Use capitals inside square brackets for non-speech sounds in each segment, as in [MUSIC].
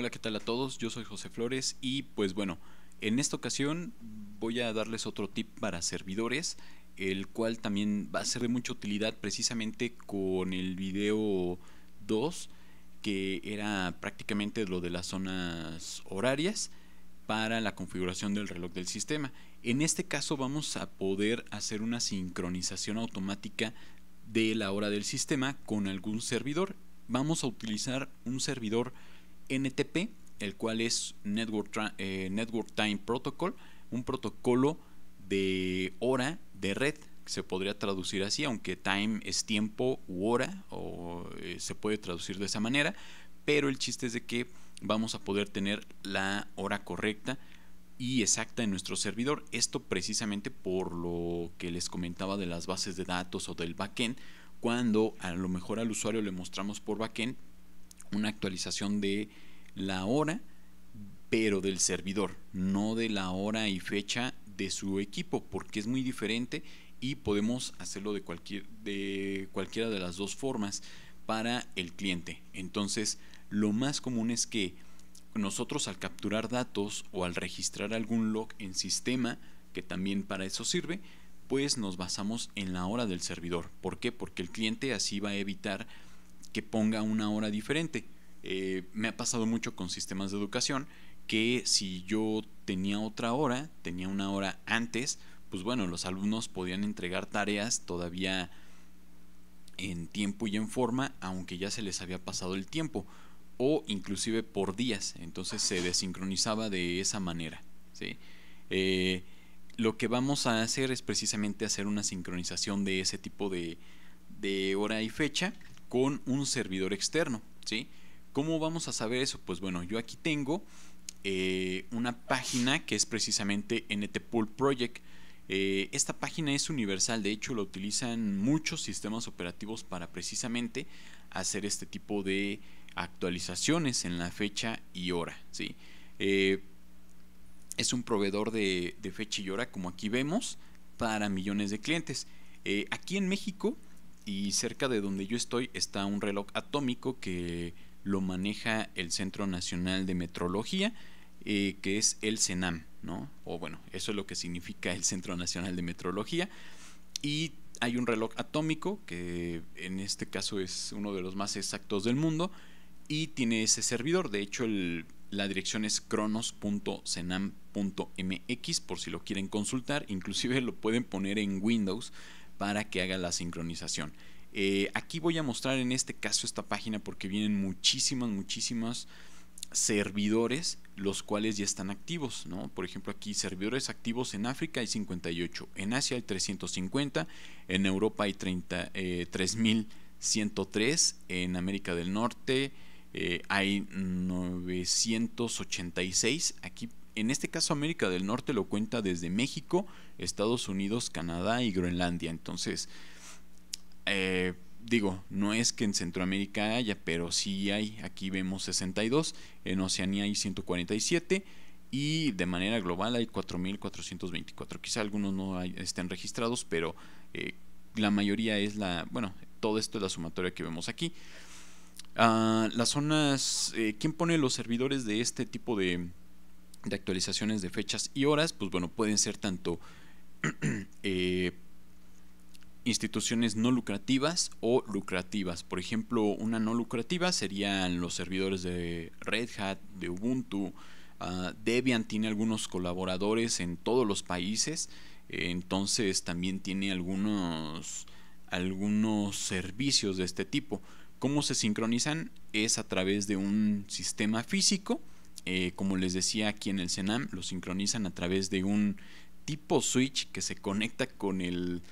Hola, ¿qué tal a todos? Yo soy José Flores y pues bueno, en esta ocasión voy a darles otro tip para servidores, el cual también va a ser de mucha utilidad precisamente con el video 2, que era prácticamente lo de las zonas horarias para la configuración del reloj del sistema. En este caso vamos a poder hacer una sincronización automática de la hora del sistema con algún servidor. Vamos a utilizar un servidor NTP, el cual es eh, Network, Time Protocol, un protocolo de hora de red, que se podría traducir así, aunque time es tiempo u hora, o eh, se puede traducir de esa manera, pero el chiste es de que vamos a poder tener la hora correcta y exacta en nuestro servidor. Esto precisamente por lo que les comentaba de las bases de datos o del backend, cuando a lo mejor al usuario le mostramos por backend, una actualización de la hora, pero del servidor, no de la hora y fecha de su equipo, porque es muy diferente y podemos hacerlo de, cualquier, de cualquiera de las dos formas para el cliente. Entonces, lo más común es que nosotros al capturar datos o al registrar algún log en sistema, que también para eso sirve, pues nos basamos en la hora del servidor. ¿Por qué? Porque el cliente así va a evitar que ponga una hora diferente. Eh, me ha pasado mucho con sistemas de educación que si yo tenía otra hora, tenía una hora antes, pues bueno, los alumnos podían entregar tareas todavía en tiempo y en forma, aunque ya se les había pasado el tiempo, o inclusive por días, entonces se desincronizaba de esa manera. Eh, lo que vamos a hacer es precisamente hacer una sincronización de ese tipo de, de hora y fecha con un servidor externo. ¿sí? ¿Cómo vamos a saber eso? Pues bueno, yo aquí tengo eh, una página que es precisamente NTPool Project. Eh, esta página es universal, de hecho la utilizan muchos sistemas operativos para precisamente hacer este tipo de actualizaciones en la fecha y hora. ¿sí? Eh, es un proveedor de, fecha y hora, como aquí vemos, para millones de clientes. aquí en México y cerca de donde yo estoy está un reloj atómico que lo maneja el Centro Nacional de Metrología, eh, que es el CENAM, ¿no? O bueno, eso es lo que significa el Centro Nacional de Metrología. Y hay un reloj atómico, que en este caso es uno de los más exactos del mundo, y tiene ese servidor. De hecho, la dirección es cronos.cenam.mx por si lo quieren consultar. Inclusive lo pueden poner en Windows para que haga la sincronización. Eh, aquí voy a mostrar en este caso esta página porque vienen muchísimas, muchísimas servidores los cuales ya están activos, Por ejemplo, aquí servidores activos en África hay 58, en Asia hay 350, en Europa hay 30, eh, en América del Norte eh, hay 986. Aquí en este caso América del Norte lo cuenta desde México, Estados Unidos, Canadá y Groenlandia. Entonces, eh, digo, no es que en Centroamérica haya, pero sí hay. Aquí vemos 62, en Oceanía hay 147 y de manera global hay 4.424. Quizá algunos no estén registrados, pero eh, la mayoría es la, bueno, todo esto es la sumatoria que vemos aquí. Ah, las zonas, eh, ¿quién pone los servidores de este tipo de, de actualizaciones de fechas y horas, pues bueno, pueden ser tanto [CLEARS THROAT] eh, instituciones no lucrativas o lucrativas. Por ejemplo, una no lucrativa serían los servidores de Red Hat, de Ubuntu. Ah, Debian tiene algunos colaboradores en todos los países, entonces también tiene algunos, algunos servicios de este tipo. ¿Cómo se sincronizan? Es a través de un sistema físico eh, como les decía aquí en el CENAM, lo sincronizan a través de un tipo switch que se conecta con el,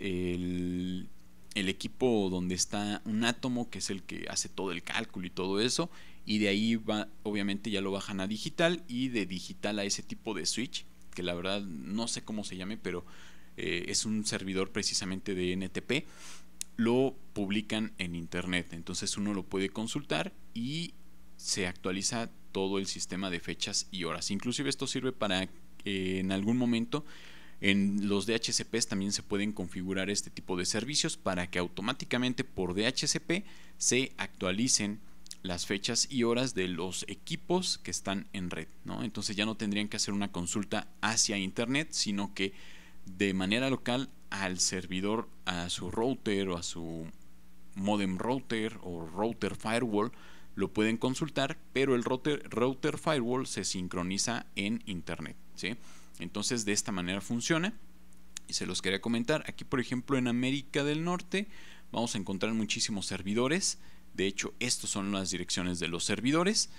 el, equipo donde está un átomo, que es el que hace todo el cálculo y todo eso. Y de ahí va, obviamente ya lo bajan a digital y de digital a ese tipo de switch, que la verdad no sé cómo se llame, pero eh, es un servidor precisamente de NTP, lo publican en internet. Entonces uno lo puede consultar y se actualiza todo el sistema de fechas y horas. Inclusive esto sirve para que en algún momento en los DHCPs también se pueden configurar este tipo de servicios para que automáticamente por DHCP se actualicen las fechas y horas de los equipos que están en red. ¿no? Entonces ya no tendrían que hacer una consulta hacia Internet, sino que de manera local al servidor, a su router o a su modem router o router firewall, lo pueden consultar, pero el router, firewall se sincroniza en Internet. Entonces de esta manera funciona. Y se los quería comentar, aquí por ejemplo en América del Norte vamos a encontrar muchísimos servidores. De hecho, estas son las direcciones de los servidores.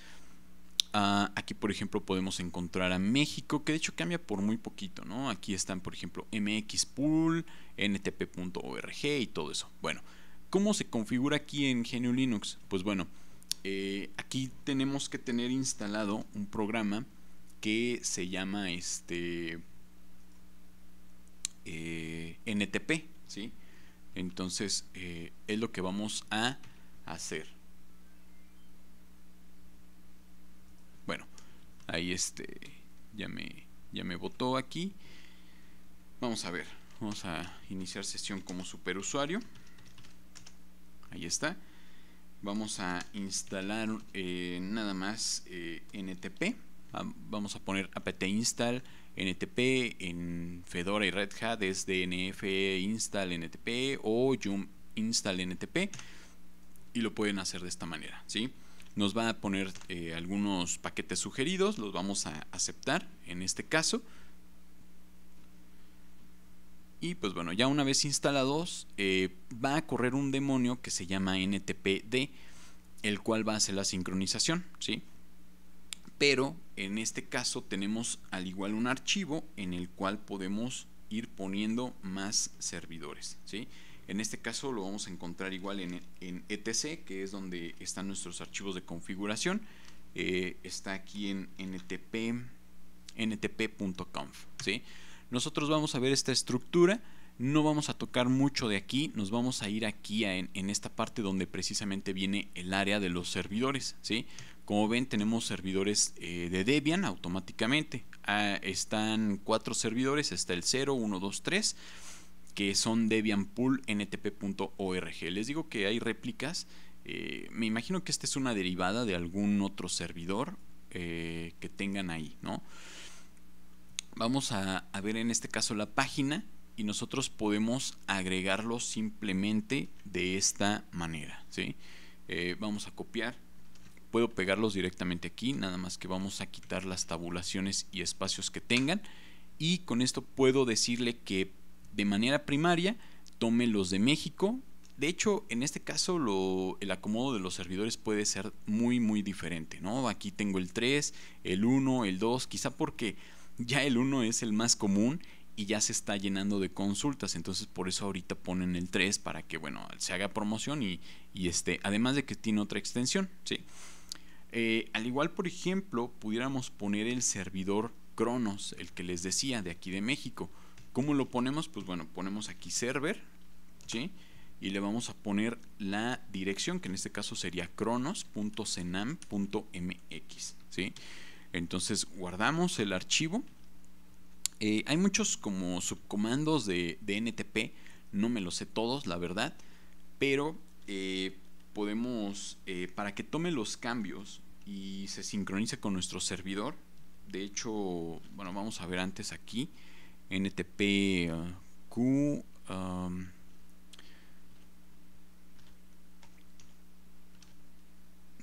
Ah, aquí, por ejemplo, podemos encontrar a México, que de hecho cambia por muy poquito, ¿no? Aquí están, por ejemplo, mxpool, ntp.org y todo eso. Bueno, ¿cómo se configura aquí en GNU Linux? Pues bueno, eh, aquí tenemos que tener instalado un programa que se llama este eh, NTP, ¿sí? Entonces eh, es lo que vamos a hacer. Bueno, ahí este ya me ya me botó aquí. Vamos a ver, vamos a iniciar sesión como superusuario. Ahí está vamos a instalar eh, nada más eh, NTP. Ah, vamos a poner apt install NTP en Fedora y Red Hat es DNF install NTP o yum install NTP y lo pueden hacer de esta manera. ¿sí? Nos va a poner eh, algunos paquetes sugeridos, los vamos a aceptar en este caso. Y pues bueno, ya una vez instalados, eh, va a correr un demonio que se llama NTPD, el cual va a hacer la sincronización, ¿sí? Pero en este caso tenemos al igual un archivo en el cual podemos ir poniendo más servidores, ¿sí? En este caso lo vamos a encontrar igual en, etc, e que es donde están nuestros archivos de configuración. Eh, está aquí en ntp.conf, ntp ¿sí? Nosotros vamos a ver esta estructura, no vamos a tocar mucho de aquí, nos vamos a ir aquí en, esta parte donde precisamente viene el área de los servidores, ¿sí? Como ven tenemos servidores eh, de Debian automáticamente, ah, están cuatro servidores, está el 0, 1, 2, 3, que son Debian Pool NTP.org. Les digo que hay réplicas, eh, me imagino que esta es una derivada de algún otro servidor eh, que tengan ahí, ¿no? vamos a, ver en este caso la página y nosotros podemos agregarlo simplemente de esta manera. ¿sí? Eh, vamos a copiar. Puedo pegarlos directamente aquí, nada más que vamos a quitar las tabulaciones y espacios que tengan. Y con esto puedo decirle que de manera primaria tome los de México. De hecho, en este caso el acomodo de los servidores puede ser muy, muy diferente. ¿no? Aquí tengo el 3, el 1, el 2, quizá porque ya el 1 es el más común y ya se está llenando de consultas. Entonces por eso ahorita ponen el 3 para que, bueno, se haga promoción y, este, además de que tiene otra extensión, ¿sí? Eh, al igual, por ejemplo, pudiéramos poner el servidor Cronos, el que les decía, de aquí de México. ¿Cómo lo ponemos? Pues bueno, ponemos aquí server, ¿sí? Y le vamos a poner la dirección, que en este caso sería cronos.cenam.mx, ¿sí? Entonces guardamos el archivo eh, hay muchos como subcomandos de, NTP, no me los sé todos, la verdad, pero eh, podemos, eh, para que tome los cambios y se sincronice con nuestro servidor, de hecho, bueno, vamos a ver antes aquí, NTP ah, Q...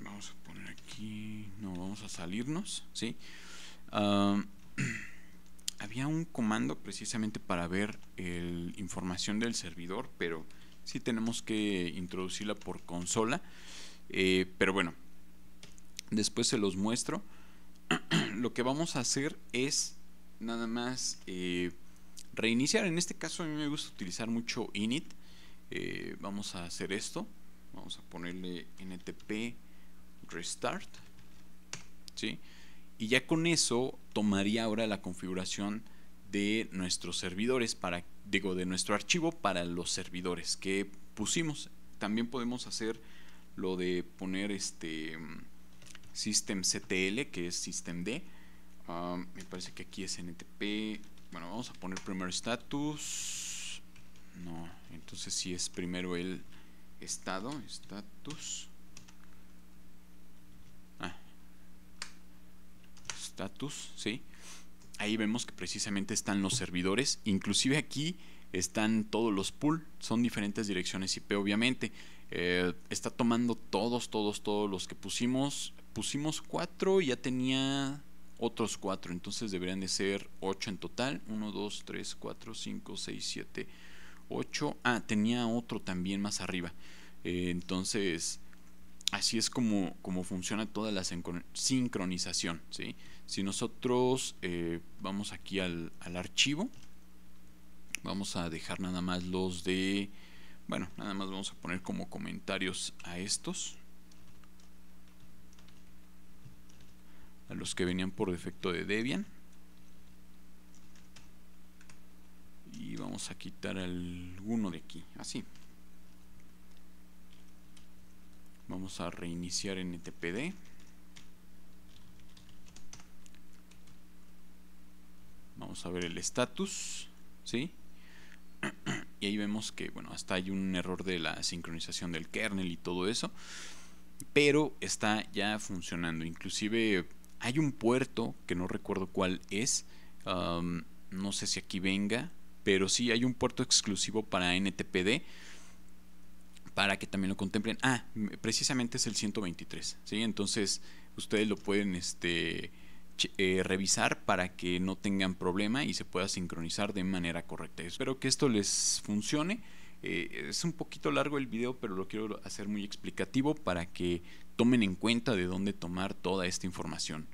vamos a poner aquí, no, vamos a salirnos, ¿sí? ah [CLEARS THROAT] había un comando precisamente para ver el, información del servidor, pero sí tenemos que introducirla por consola. Eh, pero bueno, después se los muestro. [CLEARS THROAT] Lo que vamos a hacer es nada más eh, reiniciar. En este caso a mí me gusta utilizar mucho init. Eh, vamos a hacer esto. Vamos a ponerle ntp restart. ¿sí? Y ya con eso tomaría ahora la configuración de nuestros servidores para digo de nuestro archivo para los servidores que pusimos. También podemos hacer lo de poner este systemctl que es systemd. Ah, me parece que aquí es ntp. Bueno, vamos a poner primero status. No, entonces si sí es primero el estado, status. status, ¿sí? Ahí vemos que precisamente están los servidores, inclusive aquí están todos los pool, son diferentes direcciones IP obviamente. Eh, está tomando todos, todos, todos los que pusimos. Pusimos cuatro y ya tenía otros cuatro, entonces deberían de ser ocho en total. 1, 2, 3, 4, 5, 6, 7, 8. Ah, tenía otro también más arriba. Eh, entonces, así es como, como funciona toda la sincronización. ¿sí? Si nosotros eh, vamos aquí al, al, archivo, vamos a dejar nada más los de... Bueno, nada más vamos a poner como comentarios a estos. A los que venían por defecto de Debian. Y vamos a quitar alguno de aquí, así. Vamos a reiniciar en NTPD. a ver el status, ¿sí? [CLEARS THROAT] Y ahí vemos que, bueno, hasta hay un error de la sincronización del kernel y todo eso. Pero está ya funcionando. Inclusive hay un puerto, que no recuerdo cuál es. no sé si aquí venga. Pero sí, hay un puerto exclusivo para NTPD para que también lo contemplen. Ah, precisamente es el 123, ¿sí? Entonces, ustedes lo pueden este eh, revisar para que no tengan problema y se pueda sincronizar de manera correcta. Espero que esto les funcione. Eh, es un poquito largo el video, pero lo quiero hacer muy explicativo para que tomen en cuenta de dónde tomar toda esta información.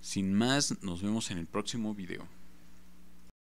Sin más, nos vemos en el próximo video.